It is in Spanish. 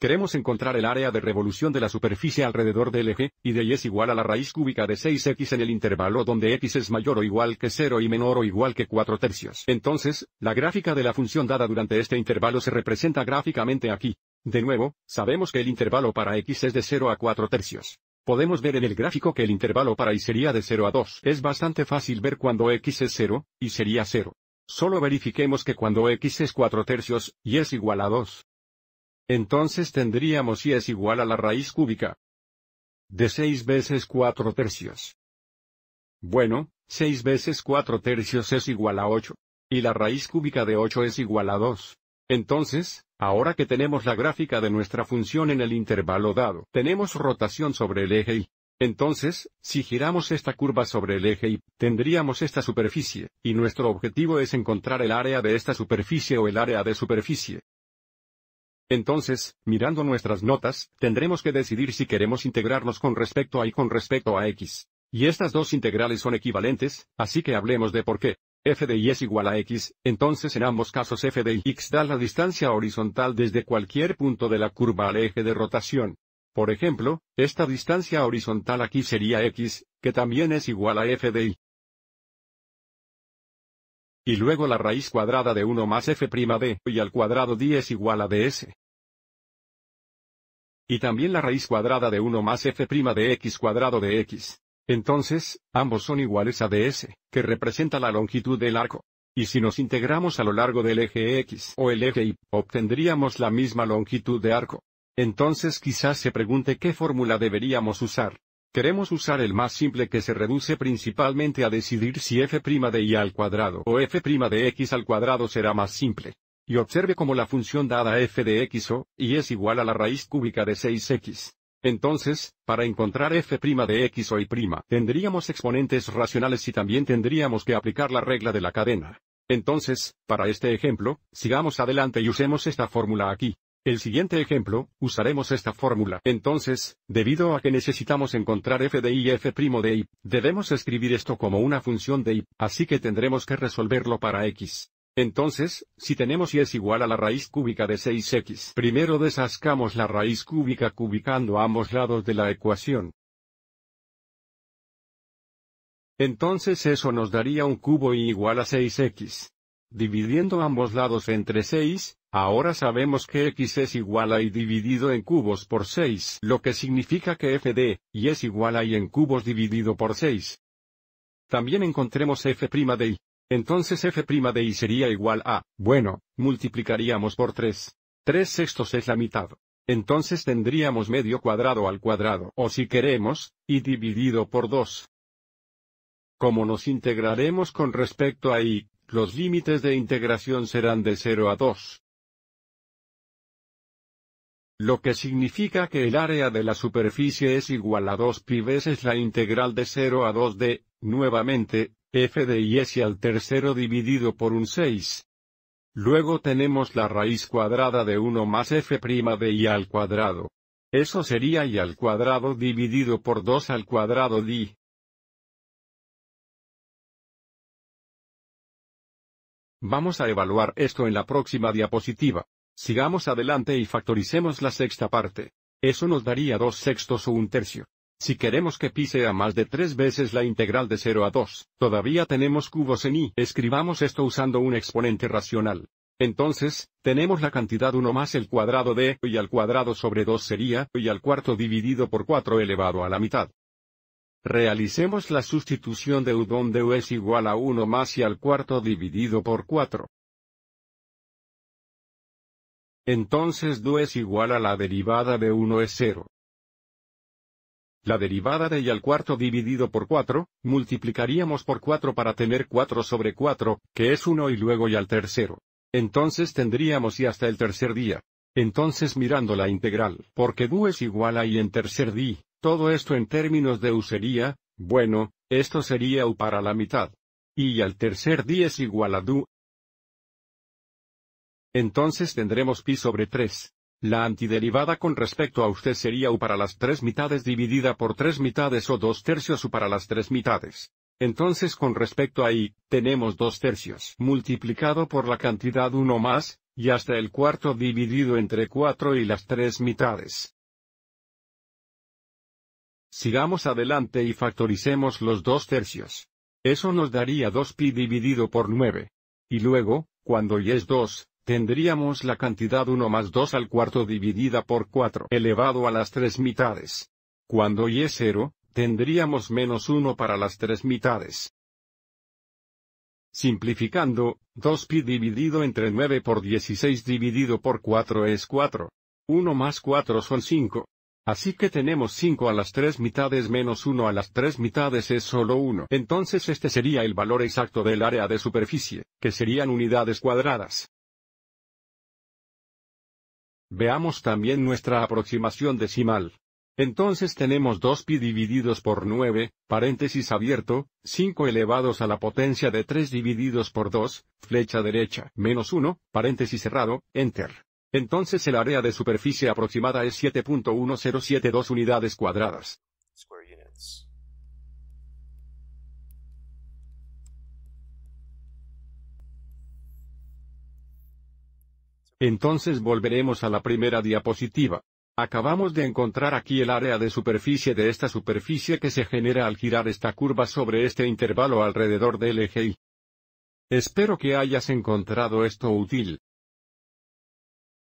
Queremos encontrar el área de revolución de la superficie alrededor del eje, y de y es igual a la raíz cúbica de 6x en el intervalo donde x es mayor o igual que 0 y menor o igual que 4 tercios. Entonces, la gráfica de la función dada durante este intervalo se representa gráficamente aquí. De nuevo, sabemos que el intervalo para x es de 0 a 4 tercios. Podemos ver en el gráfico que el intervalo para y sería de 0 a 2. Es bastante fácil ver cuando x es 0, y sería 0. Solo verifiquemos que cuando x es 4 tercios, y es igual a 2, entonces tendríamos y es igual a la raíz cúbica de 6 veces 4 tercios. Bueno, 6 veces 4 tercios es igual a 8. Y la raíz cúbica de 8 es igual a 2. Entonces, ahora que tenemos la gráfica de nuestra función en el intervalo dado, tenemos rotación sobre el eje Y. Entonces, si giramos esta curva sobre el eje Y, tendríamos esta superficie, y nuestro objetivo es encontrar el área de esta superficie o el área de superficie. Entonces, mirando nuestras notas, tendremos que decidir si queremos integrarnos con respecto a y con respecto a x. Y estas dos integrales son equivalentes, así que hablemos de por qué. f de y es igual a x, entonces en ambos casos f de y x da la distancia horizontal desde cualquier punto de la curva al eje de rotación. Por ejemplo, esta distancia horizontal aquí sería x, que también es igual a f de y y luego la raíz cuadrada de 1 más f' de y al cuadrado d es igual a ds. Y también la raíz cuadrada de 1 más f' de x cuadrado de x. Entonces, ambos son iguales a ds, que representa la longitud del arco. Y si nos integramos a lo largo del eje x o el eje y, obtendríamos la misma longitud de arco. Entonces quizás se pregunte qué fórmula deberíamos usar. Queremos usar el más simple que se reduce principalmente a decidir si f' de y al cuadrado o f' de x al cuadrado será más simple. Y observe cómo la función dada f de x o, y es igual a la raíz cúbica de 6x. Entonces, para encontrar f' de x o y', tendríamos exponentes racionales y también tendríamos que aplicar la regla de la cadena. Entonces, para este ejemplo, sigamos adelante y usemos esta fórmula aquí. El siguiente ejemplo, usaremos esta fórmula. Entonces, debido a que necesitamos encontrar f de y f' de y, debemos escribir esto como una función de y, así que tendremos que resolverlo para x. Entonces, si tenemos y es igual a la raíz cúbica de 6x, primero deshascamos la raíz cúbica cubicando ambos lados de la ecuación. Entonces eso nos daría un cubo y igual a 6x. Dividiendo ambos lados entre 6, ahora sabemos que x es igual a y dividido en cubos por 6, lo que significa que f de y es igual a y en cubos dividido por 6. También encontremos f' de y. Entonces f' de y sería igual a, bueno, multiplicaríamos por 3. 3 sextos es la mitad. Entonces tendríamos medio cuadrado al cuadrado, o si queremos, y dividido por 2. Como nos integraremos con respecto a y, los límites de integración serán de 0 a 2. Lo que significa que el área de la superficie es igual a 2pi veces la integral de 0 a 2 de, nuevamente, f de y s al tercero dividido por un 6. Luego tenemos la raíz cuadrada de 1 más f' de y al cuadrado. Eso sería y al cuadrado dividido por 2 al cuadrado di. Vamos a evaluar esto en la próxima diapositiva. Sigamos adelante y factoricemos la sexta parte. Eso nos daría dos sextos o un tercio. Si queremos que pi sea más de tres veces la integral de 0 a 2, todavía tenemos cubos en i. Escribamos esto usando un exponente racional. Entonces, tenemos la cantidad 1 más el cuadrado de y al cuadrado sobre 2 sería y al cuarto dividido por 4 elevado a la mitad. Realicemos la sustitución de u donde u es igual a 1 más y al cuarto dividido por 4. Entonces du es igual a la derivada de 1 es 0. La derivada de y al cuarto dividido por 4, multiplicaríamos por 4 para tener 4 sobre 4, que es 1 y luego y al tercero. Entonces tendríamos y hasta el tercer día. Entonces mirando la integral, porque du es igual a y en tercer día, todo esto en términos de sería, bueno, esto sería U para la mitad. Y al tercer día es igual a Du. Entonces tendremos pi sobre 3. La antiderivada con respecto a usted sería U para las tres mitades dividida por tres mitades o dos tercios U para las tres mitades. Entonces con respecto a I, tenemos dos tercios multiplicado por la cantidad uno más, y hasta el cuarto dividido entre 4 y las tres mitades. Sigamos adelante y factoricemos los dos tercios. Eso nos daría 2pi dividido por 9. Y luego, cuando y es 2, tendríamos la cantidad 1 más 2 al cuarto dividida por 4 elevado a las tres mitades. Cuando y es 0, tendríamos menos 1 para las tres mitades. Simplificando, 2pi dividido entre 9 por 16 dividido por 4 es 4. 1 más 4 son 5. Así que tenemos 5 a las 3 mitades menos 1 a las 3 mitades es solo 1. Entonces este sería el valor exacto del área de superficie, que serían unidades cuadradas. Veamos también nuestra aproximación decimal. Entonces tenemos 2pi divididos por 9, paréntesis abierto, 5 elevados a la potencia de 3 divididos por 2, flecha derecha, menos 1, paréntesis cerrado, enter. Entonces el área de superficie aproximada es 7.1072 unidades cuadradas. Entonces volveremos a la primera diapositiva. Acabamos de encontrar aquí el área de superficie de esta superficie que se genera al girar esta curva sobre este intervalo alrededor del eje Y. Espero que hayas encontrado esto útil.